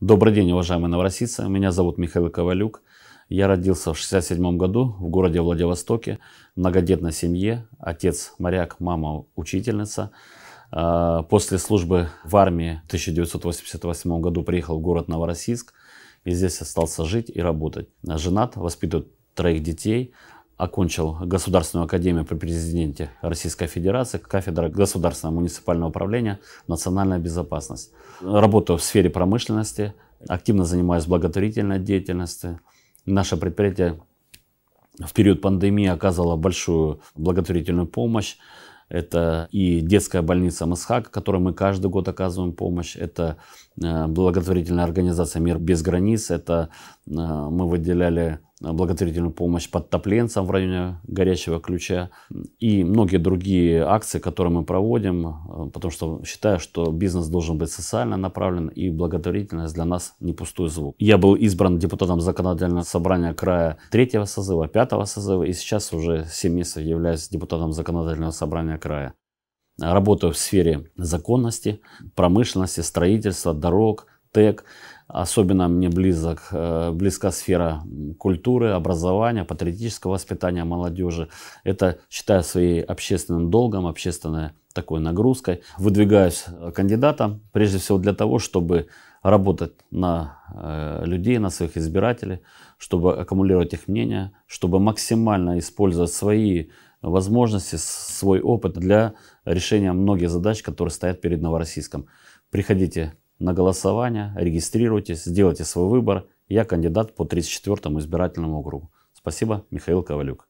Добрый день, уважаемые новороссийцы. Меня зовут Михаил Ковалюк. Я родился в 67 году в городе Владивостоке, в многодетной семье. Отец моряк, мама учительница. А, после службы в армии в 1988 году приехал в город Новороссийск и здесь остался жить и работать. Женат, воспитывает троих детей – окончил Государственную академию при президенте Российской Федерации, кафедра государственного муниципального управления, национальная безопасность. Работаю в сфере промышленности, активно занимаюсь благотворительной деятельностью. Наше предприятие в период пандемии оказывало большую благотворительную помощь. Это и детская больница МСХАК, которой мы каждый год оказываем помощь. Это э, благотворительная организация «Мир без границ». Это э, мы выделяли благотворительную помощь подтопленцам в районе горячего ключа и многие другие акции, которые мы проводим, э, потому что считаю, что бизнес должен быть социально направлен и благотворительность для нас не пустой звук. Я был избран депутатом законодательного собрания края третьего созыва, пятого созыва и сейчас уже 7 месяцев являюсь депутатом законодательного собрания края. Работаю в сфере законности, промышленности, строительства, дорог – ТЭК. Особенно мне близок, э, близка сфера культуры, образования, патриотического воспитания молодежи. Это считаю своей общественным долгом, общественной такой нагрузкой. Выдвигаюсь э, кандидатом, прежде всего для того, чтобы работать на э, людей, на своих избирателей, чтобы аккумулировать их мнение, чтобы максимально использовать свои возможности, свой опыт для решения многих задач, которые стоят перед Новороссийском. Приходите на голосование, регистрируйтесь, сделайте свой выбор. Я кандидат по 34 избирательному округу. Спасибо, Михаил Ковалюк.